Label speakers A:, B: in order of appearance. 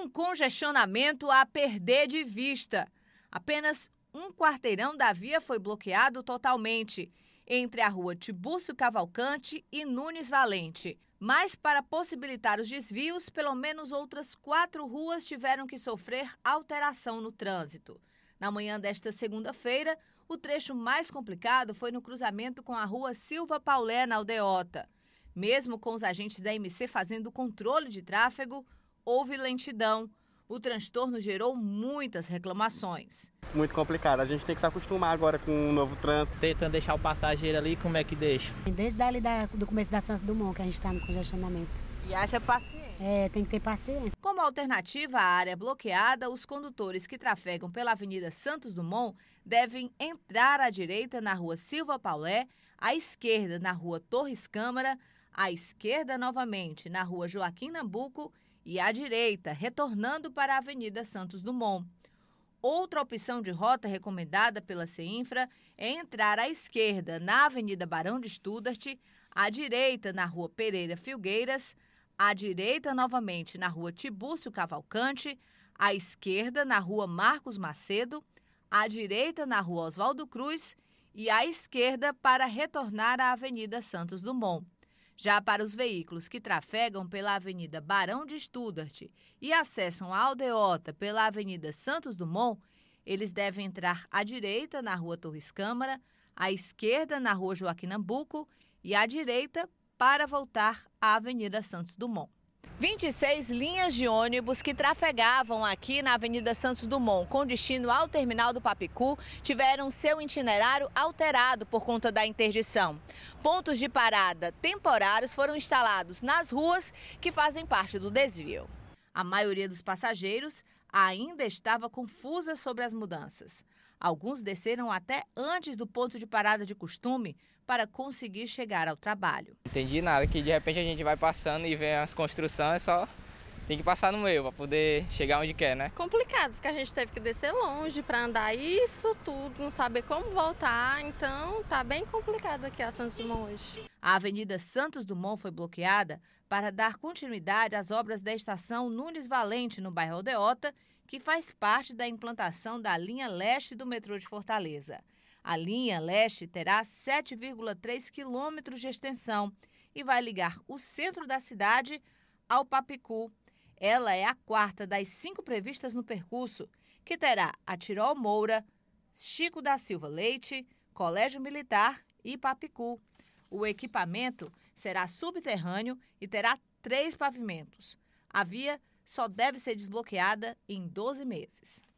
A: um congestionamento a perder de vista. Apenas um quarteirão da via foi bloqueado totalmente, entre a rua Tibúcio Cavalcante e Nunes Valente. Mas, para possibilitar os desvios, pelo menos outras quatro ruas tiveram que sofrer alteração no trânsito. Na manhã desta segunda-feira, o trecho mais complicado foi no cruzamento com a rua Silva Paulé, na Aldeota. Mesmo com os agentes da MC fazendo controle de tráfego, houve lentidão. O transtorno gerou muitas reclamações. Muito complicado, a gente tem que se acostumar agora com o um novo trânsito. Tentando deixar o passageiro ali, como é que deixa? Desde ali da, do começo da Santos Dumont que a gente está no congestionamento. E acha paciência. É, tem que ter paciência. Como alternativa à área bloqueada, os condutores que trafegam pela Avenida Santos Dumont devem entrar à direita na Rua Silva Paulé, à esquerda na Rua Torres Câmara, à esquerda novamente na Rua Joaquim Nabuco e à direita, retornando para a Avenida Santos Dumont. Outra opção de rota recomendada pela CEINFRA é entrar à esquerda na Avenida Barão de Studart, à direita na Rua Pereira Filgueiras, à direita novamente na Rua Tibúcio Cavalcante, à esquerda na Rua Marcos Macedo, à direita na Rua Oswaldo Cruz e à esquerda para retornar à Avenida Santos Dumont. Já para os veículos que trafegam pela Avenida Barão de Studart e acessam a Aldeota pela Avenida Santos Dumont, eles devem entrar à direita na Rua Torres Câmara, à esquerda na Rua Joaquim Nambuco e à direita para voltar à Avenida Santos Dumont. 26 linhas de ônibus que trafegavam aqui na Avenida Santos Dumont com destino ao terminal do Papicu tiveram seu itinerário alterado por conta da interdição. Pontos de parada temporários foram instalados nas ruas que fazem parte do desvio. A maioria dos passageiros ainda estava confusa sobre as mudanças. Alguns desceram até antes do ponto de parada de costume para conseguir chegar ao trabalho. Não entendi nada, que de repente a gente vai passando e vê as construções, só tem que passar no meio para poder chegar onde quer, né? Complicado, porque a gente teve que descer longe para andar isso tudo, não saber como voltar, então tá bem complicado aqui a Santos Dumont hoje. A Avenida Santos Dumont foi bloqueada para dar continuidade às obras da estação Nunes Valente no bairro Aldeota que faz parte da implantação da linha leste do metrô de Fortaleza. A linha leste terá 7,3 quilômetros de extensão e vai ligar o centro da cidade ao Papicu. Ela é a quarta das cinco previstas no percurso, que terá a Tirol Moura, Chico da Silva Leite, Colégio Militar e Papicu. O equipamento será subterrâneo e terá três pavimentos. A via só deve ser desbloqueada em 12 meses.